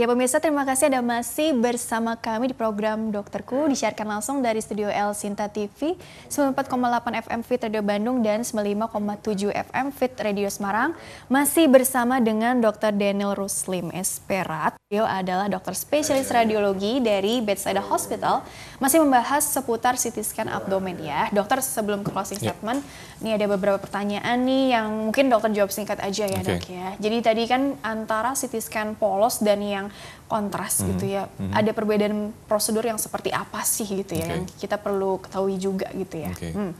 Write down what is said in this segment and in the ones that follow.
Ya pemirsa terima kasih Anda masih bersama kami di program Dokterku disiarkan langsung dari studio L Sinta TV 94,8 FM Fit Radio Bandung dan 95,7 FM Fit Radio Semarang masih bersama dengan Dr. Daniel Ruslim Esperat. Beliau adalah dokter spesialis radiologi dari Bedside Hospital masih membahas seputar CT scan abdomen ya. Dokter sebelum closing ya. statement yeah. ada beberapa pertanyaan nih yang mungkin dokter jawab singkat aja ya okay. dok ya. Jadi tadi kan antara CT scan polos dan yang kontras kontras hmm. gitu ya. Hmm. Ada perbedaan prosedur yang seperti apa sih gitu ya okay. yang kita perlu ketahui juga gitu ya. Okay. Mm.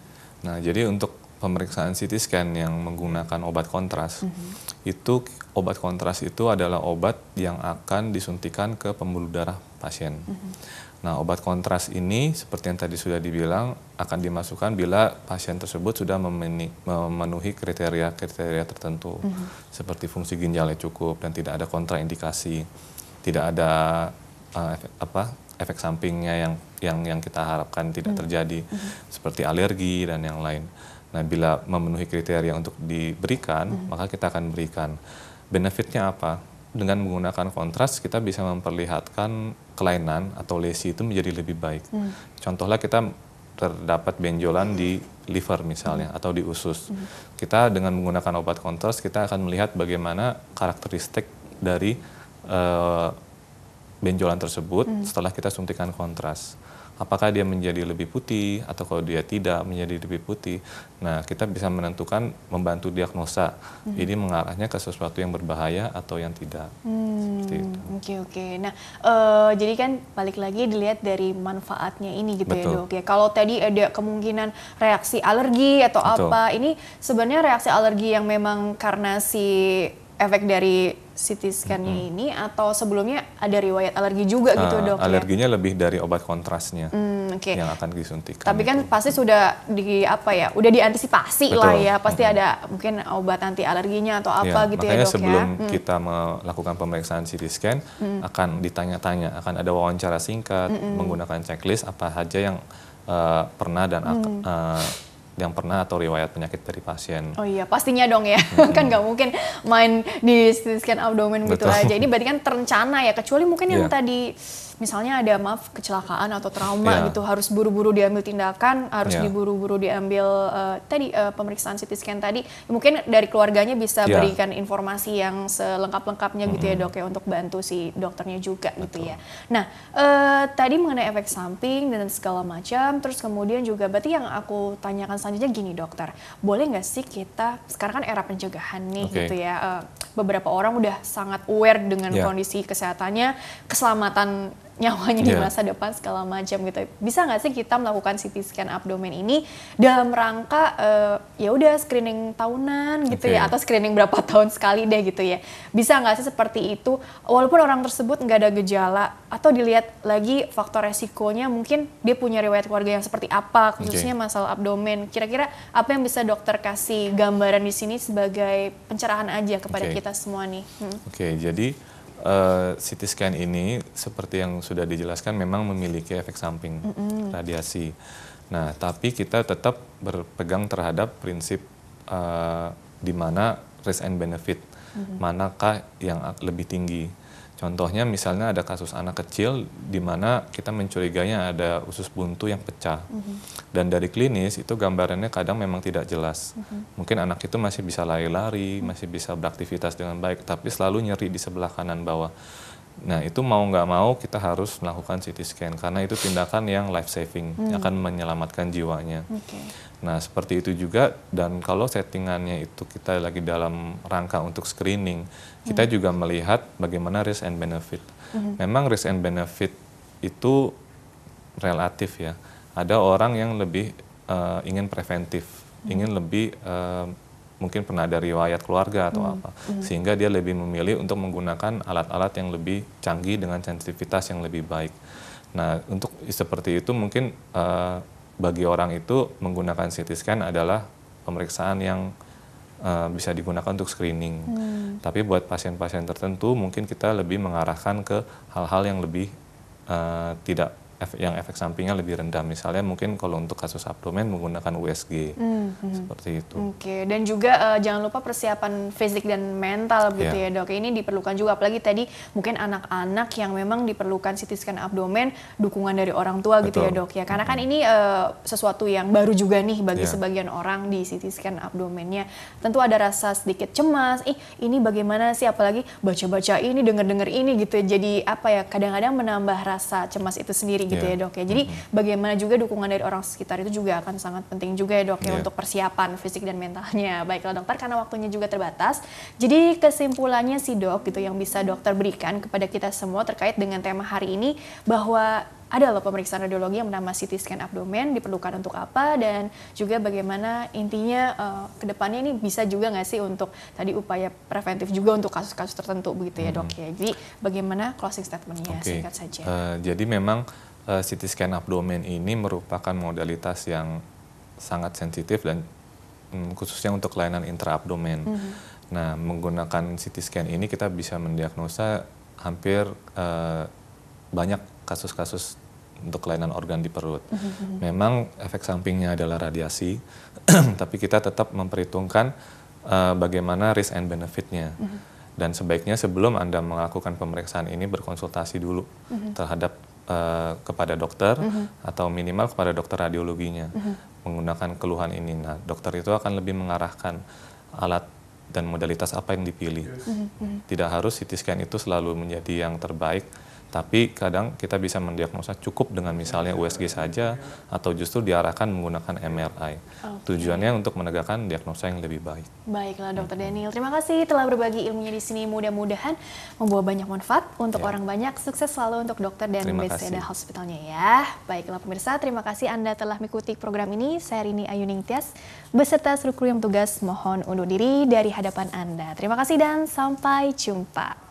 Nah, jadi untuk pemeriksaan CT scan yang menggunakan obat kontras, mm -hmm. itu obat kontras itu adalah obat yang akan disuntikan ke pembuluh darah pasien. Mm -hmm. Nah, obat kontras ini seperti yang tadi sudah dibilang akan dimasukkan bila pasien tersebut sudah memenuhi kriteria-kriteria tertentu mm -hmm. seperti fungsi ginjalnya cukup dan tidak ada kontraindikasi tidak ada uh, efek, apa efek sampingnya yang yang yang kita harapkan tidak hmm. terjadi hmm. seperti alergi dan yang lain. Nah, bila memenuhi kriteria untuk diberikan, hmm. maka kita akan berikan. Benefitnya apa? Dengan menggunakan kontras kita bisa memperlihatkan kelainan atau lesi itu menjadi lebih baik. Hmm. Contohlah kita terdapat benjolan di liver misalnya hmm. atau di usus. Hmm. Kita dengan menggunakan obat kontras kita akan melihat bagaimana karakteristik dari Eh, benjolan tersebut hmm. setelah kita suntikan kontras. Apakah dia menjadi lebih putih atau kalau dia tidak menjadi lebih putih. Nah, kita bisa menentukan membantu diagnosa. Hmm. Jadi mengarahnya ke sesuatu yang berbahaya atau yang tidak. Hmm. Seperti Oke, okay, oke. Okay. Nah, uh, jadi kan balik lagi dilihat dari manfaatnya ini gitu ya, Betul. ya, Dok ya. Kalau tadi ada kemungkinan reaksi alergi atau Betul. apa, ini sebenarnya reaksi alergi yang memang karena si efek dari CT scan-nya hmm. ini atau sebelumnya ada riwayat alergi juga gitu gitu dok? Ya? Alerginya ya? lebih dari obat kontrasnya hmm, okay. yang akan disuntikkan. Tapi kan itu. pasti sudah di apa ya? Udah diantisipasi Betul. lah ya. Pasti hmm. ada mungkin obat anti alerginya atau ya, apa ya, gitu ya dok ya? sebelum ya? kita melakukan pemeriksaan CT scan hmm. akan ditanya-tanya, akan ada wawancara singkat hmm. menggunakan checklist apa saja yang uh, pernah dan hmm. uh, yang pernah atau riwayat penyakit dari pasien. Oh iya, pastinya dong ya. kan nggak mungkin main di sekian scan abdomen gitu Betul. gitu aja. Ini berarti kan terencana ya, kecuali mungkin yeah. yang iya. tadi misalnya ada maaf kecelakaan atau trauma yeah. gitu harus buru-buru diambil tindakan, harus yeah. diburu-buru diambil uh, tadi uh, pemeriksaan CT scan tadi. Ya mungkin dari keluarganya bisa yeah. berikan informasi yang selengkap-lengkapnya mm -hmm. gitu ya dok ya untuk bantu si dokternya juga gitu Betul. gitu ya. Nah uh, tadi mengenai efek samping dan segala macam, terus kemudian juga berarti yang aku tanyakan selanjutnya gini dokter, boleh nggak sih kita sekarang kan era pencegahan nih okay. gitu ya. Uh, beberapa orang udah sangat aware dengan yeah. kondisi kesehatannya, keselamatan nyawanya yeah. di iya. masa depan segala macam gitu. Bisa nggak sih kita melakukan CT scan abdomen ini dalam rangka uh, ya udah screening tahunan gitu okay. ya atau screening berapa tahun sekali deh gitu ya. Bisa nggak sih seperti itu walaupun orang tersebut nggak ada gejala atau dilihat lagi faktor resikonya mungkin dia punya riwayat keluarga yang seperti apa khususnya okay. masalah abdomen. Kira-kira apa yang bisa dokter kasih gambaran di sini sebagai pencerahan aja kepada okay. kita semua nih. Hmm. Oke, okay, jadi uh, CT scan ini seperti yang sudah dijelaskan memang memiliki efek samping mm -hmm. radiasi. Nah, tapi kita tetap berpegang terhadap prinsip uh, di mana risk and benefit hmm. manakah yang lebih tinggi. Contohnya misalnya ada kasus anak kecil di mana kita mencuriganya ada usus buntu yang pecah. Mm -hmm. Dan dari klinis itu gambarannya kadang memang tidak jelas. Mm -hmm. Mungkin anak itu masih bisa lari-lari, mm -hmm. masih bisa beraktivitas dengan baik, tapi selalu nyeri di sebelah kanan bawah. Nah itu mau nggak mau kita harus melakukan CT scan karena itu tindakan yang life saving hmm. akan menyelamatkan jiwanya. Okay. Nah seperti itu juga dan kalau settingannya itu kita lagi dalam rangka untuk screening, kita hmm. juga melihat bagaimana risk and benefit. Hmm. Memang risk and benefit itu relatif ya. Ada orang yang lebih uh, ingin preventif, hmm. ingin lebih uh, mungkin pernah ada riwayat keluarga atau hmm. apa hmm. sehingga dia lebih memilih untuk menggunakan alat-alat yang lebih canggih dengan sensitivitas yang lebih baik nah untuk seperti itu mungkin uh, bagi orang itu menggunakan CT scan adalah pemeriksaan yang uh, bisa digunakan untuk screening hmm. tapi buat pasien-pasien tertentu mungkin kita lebih mengarahkan ke hal-hal yang lebih uh, tidak yang efek sampingnya lebih rendah. Misalnya mungkin kalau untuk kasus abdomen menggunakan USG hmm. seperti itu. Oke, okay. dan juga uh, jangan lupa persiapan fisik dan mental gitu ya dok. Ini diperlukan juga apalagi tadi mungkin anak-anak yang memang diperlukan CT scan abdomen dukungan dari orang tua Betul. gitu ya dok ya. Karena hmm. kan mm-hmm. ini uh, sesuatu yang baru juga nih bagi yeah. sebagian orang di CT scan abdomennya. Tentu ada rasa sedikit cemas. Ih ini bagaimana sih? Apalagi baca-baca ini, dengar-dengar ini gitu. Ya. Jadi apa ya? Kadang-kadang menambah rasa cemas itu sendiri gitu ya iya. dok ya. Jadi mm -hmm. bagaimana juga dukungan dari orang sekitar itu juga akan sangat penting juga ya dok ya yeah. untuk persiapan fisik dan mentalnya. Baiklah dokter karena waktunya juga terbatas. Jadi kesimpulannya sih dok gitu yang bisa dokter berikan kepada kita semua terkait dengan tema hari ini bahwa ada loh pemeriksaan radiologi yang bernama CT scan abdomen diperlukan untuk apa dan juga bagaimana intinya uh, eh, kedepannya ini bisa juga nggak sih untuk tadi upaya preventif juga untuk kasus-kasus tertentu begitu ya dok hmm. ya. Jadi bagaimana closing statementnya okay. singkat saja. Uh, jadi memang uh, eh, CT scan abdomen ini merupakan modalitas yang sangat sensitif dan um, khususnya untuk layanan intraabdomen. Hmm. Nah menggunakan CT scan ini kita bisa mendiagnosa hampir uh, banyak kasus-kasus untuk kelainan organ di perut. Mm -hmm. Memang efek sampingnya adalah radiasi, tapi kita tetap memperhitungkan uh, bagaimana risk and benefitnya. Mm -hmm. Dan sebaiknya sebelum Anda melakukan pemeriksaan ini berkonsultasi dulu mm -hmm. terhadap uh, kepada dokter mm -hmm. atau minimal kepada dokter radiologinya mm -hmm. menggunakan keluhan ini. Nah, dokter itu akan lebih mengarahkan alat dan modalitas apa yang dipilih. Mm -hmm. Tidak harus CT scan itu selalu menjadi yang terbaik tapi kadang kita bisa mendiagnosa cukup dengan misalnya USG saja atau justru diarahkan menggunakan MRI. Okay. Tujuannya untuk menegakkan diagnosa yang lebih baik. Baiklah dokter hmm. Daniel, terima kasih telah berbagi ilmunya di sini. Mudah-mudahan membawa banyak manfaat untuk yeah. orang banyak. Sukses selalu untuk dokter dan terima Hospitalnya ya. Baiklah pemirsa, terima kasih Anda telah mengikuti program ini. Saya Rini Ayu Ningtyas beserta seluruh kru yang tugas mohon undur diri dari hadapan Anda. Terima kasih dan sampai jumpa.